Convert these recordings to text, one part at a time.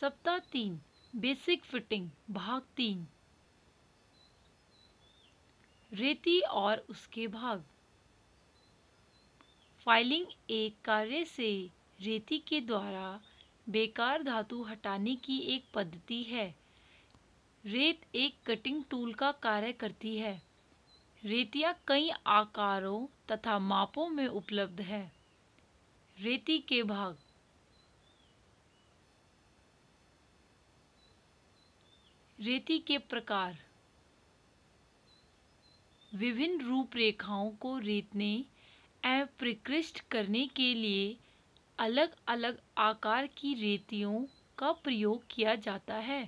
सप्ताह तीन basic fitting भाग तीन रेती और उसके भाग फाइलिंग एक कार्य से रेती के द्वारा बेकार धातु हटाने की एक पद्धति है रेत एक कटिंग टूल का कार्य करती है रेतिया कई आकारों तथा मापों में उपलब्ध है रेती के भाग रेती के प्रकार विभिन्न रूपरेखाओं को रेतने एवं प्रकृष्ट करने के लिए अलग अलग आकार की रेतियों का प्रयोग किया जाता है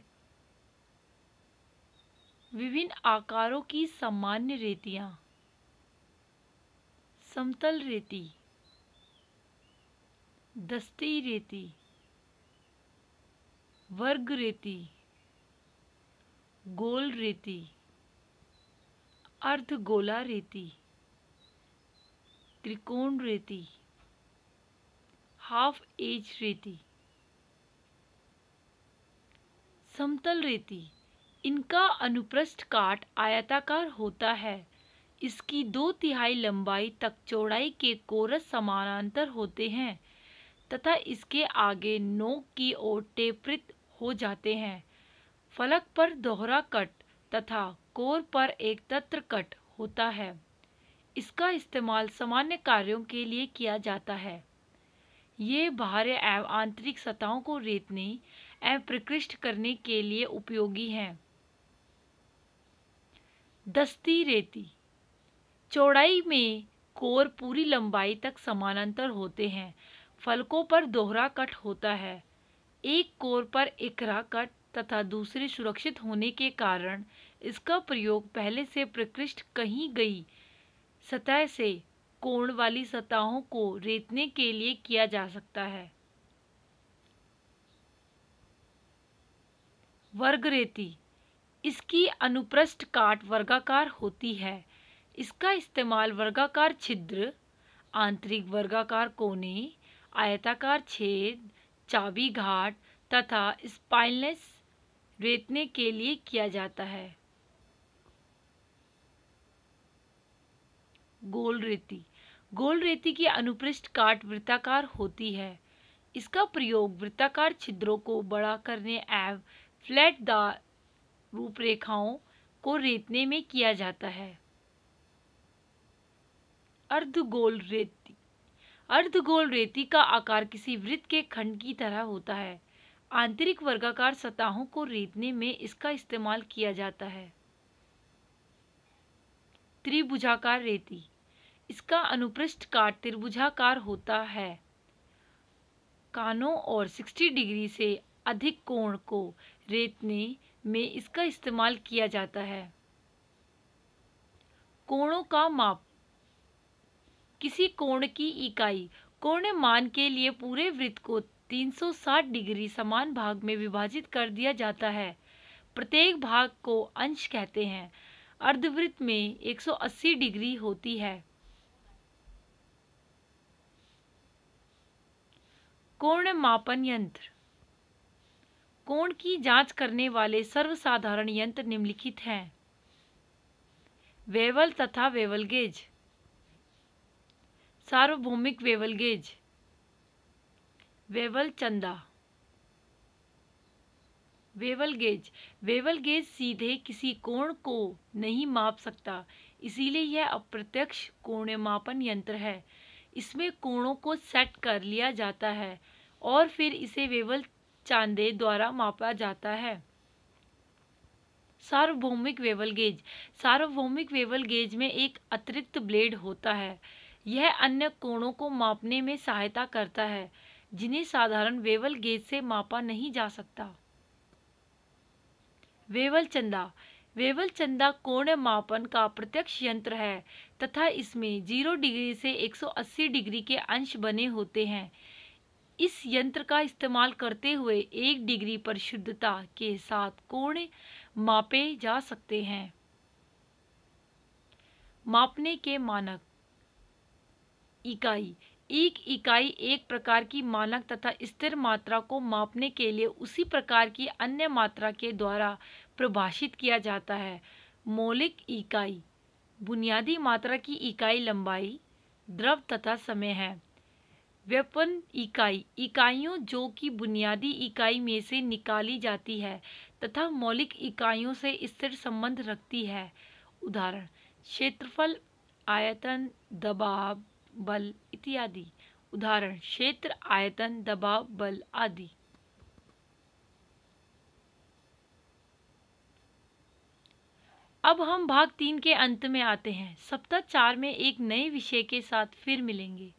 विभिन्न आकारों की सामान्य रेतियाँ समतल रेती दस्ती रेती वर्ग रेती गोल रेती अर्ध गोला रेती त्रिकोण रेती हाफ एज रेती समतल रेती इनका अनुप्रस्थ काट आयताकार होता है इसकी दो तिहाई लंबाई तक चौड़ाई के कोरस समानांतर होते हैं तथा इसके आगे नोक की ओर टेपृत हो जाते हैं फलक पर दोहरा कट तथा कोर पर एक तत्र कट होता है इसका इस्तेमाल सामान्य कार्यों के लिए किया जाता है ये बाहर एवं आंतरिक सतहों को रेतने एवं प्रकृष्ट करने के लिए उपयोगी हैं दस्ती रेती चौड़ाई में कोर पूरी लंबाई तक समानांतर होते हैं फलकों पर दोहरा कट होता है एक कोर पर एकरा कट तथा दूसरे सुरक्षित होने के कारण इसका प्रयोग पहले से प्रकृष्ट कहीं गई सतह से कोण वाली सतहों को रेतने के लिए किया जा सकता है वर्ग रेती इसकी अनुप्रस्थ काट वर्गाकार होती है इसका इस्तेमाल वर्गाकार छिद्र आंतरिक वर्गाकार कोने आयताकार छेद चाबी घाट तथा स्पाइनलेस रेतने के लिए किया जाता है गोल रेती गोल रेती की अनुपृष्ठ काट वृत्ताकार होती है इसका प्रयोग वृत्ताकार छिद्रों को बड़ा करने एवं फ्लैटदार रूपरेखाओं को रेतने में किया जाता है अर्धगोल रेती अर्धगोल रेती का आकार किसी वृत्त के खंड की तरह होता है आंतरिक वर्गाकार सतहों को रेतने में इसका इस्तेमाल किया जाता है त्रिभुजाकार रेती इसका अनुपृष्ठ काट त्रिभुजाकार होता है कानों और 60 डिग्री से अधिक कोण को रेतने में इसका इस्तेमाल किया जाता है कोणों का माप किसी कोण की इकाई कोण मान के लिए पूरे वृत्त को 360 डिग्री समान भाग में विभाजित कर दिया जाता है प्रत्येक भाग को अंश कहते हैं अर्धवृत्त में 180 डिग्री होती है कोण मापन यंत्र कोण की जांच करने वाले सर्वसाधारण यंत्र निम्नलिखित हैं वेवल तथा वेवल गेज सार्वभौमिक वेवल गेज वेवल चंदा वेवल गेज वेवल गेज सीधे किसी कोण को नहीं माप सकता इसीलिए यह अप्रत्यक्ष कोण मापन यंत्र है इसमें कोणों को सेट कर लिया जाता है और फिर इसे वेवल चांदे द्वारा मापा जाता है सार्वभौमिक वेवल गेज सार्वभौमिक वेवल गेज में एक अतिरिक्त ब्लेड होता है यह अन्य कोणों को मापने में सहायता करता है जिन्हें साधारण वेवल गेज से मापा नहीं जा सकता वेवल चंदा वेवल चंदा कोण मापन का प्रत्यक्ष यंत्र है तथा इसमें जीरो डिग्री से 180 डिग्री के अंश बने होते हैं इस यंत्र का इस्तेमाल करते हुए एक डिग्री पर शुद्धता के साथ कोण मापे जा सकते हैं मापने के मानक इकाई एक इकाई एक प्रकार की मानक तथा स्थिर मात्रा को मापने के लिए उसी प्रकार की अन्य मात्रा के द्वारा प्रभाषित किया जाता है मौलिक इकाई बुनियादी मात्रा की इकाई लंबाई द्रव तथा समय है व्यपन इकाई इकाइयों जो कि बुनियादी इकाई में से निकाली जाती है तथा मौलिक इकाइयों से स्थिर संबंध रखती है उदाहरण क्षेत्रफल आयतन दबाव बल इत्यादि उदाहरण क्षेत्र आयतन दबाव बल आदि अब हम भाग तीन के अंत में आते हैं सप्ताह चार में एक नए विषय के साथ फिर मिलेंगे